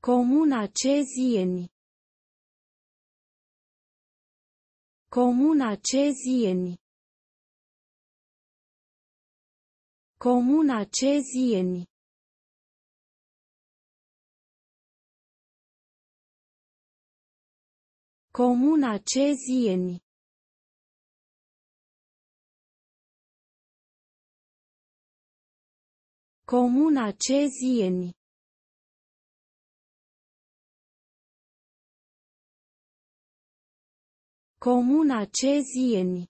Comuna Cezieni Comuna Cezieni Comuna Cezieni Comuna Cezieni Comuna Cezieni Comuna Cezieni